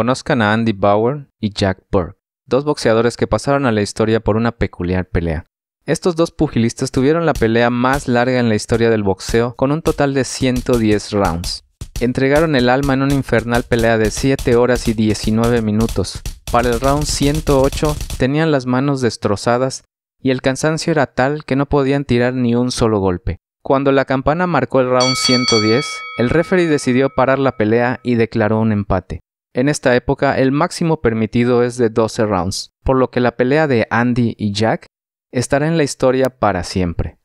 conozcan a Andy Bauer y Jack Burke, dos boxeadores que pasaron a la historia por una peculiar pelea. Estos dos pugilistas tuvieron la pelea más larga en la historia del boxeo, con un total de 110 rounds. Entregaron el alma en una infernal pelea de 7 horas y 19 minutos. Para el round 108 tenían las manos destrozadas y el cansancio era tal que no podían tirar ni un solo golpe. Cuando la campana marcó el round 110, el referee decidió parar la pelea y declaró un empate. En esta época el máximo permitido es de 12 rounds, por lo que la pelea de Andy y Jack estará en la historia para siempre.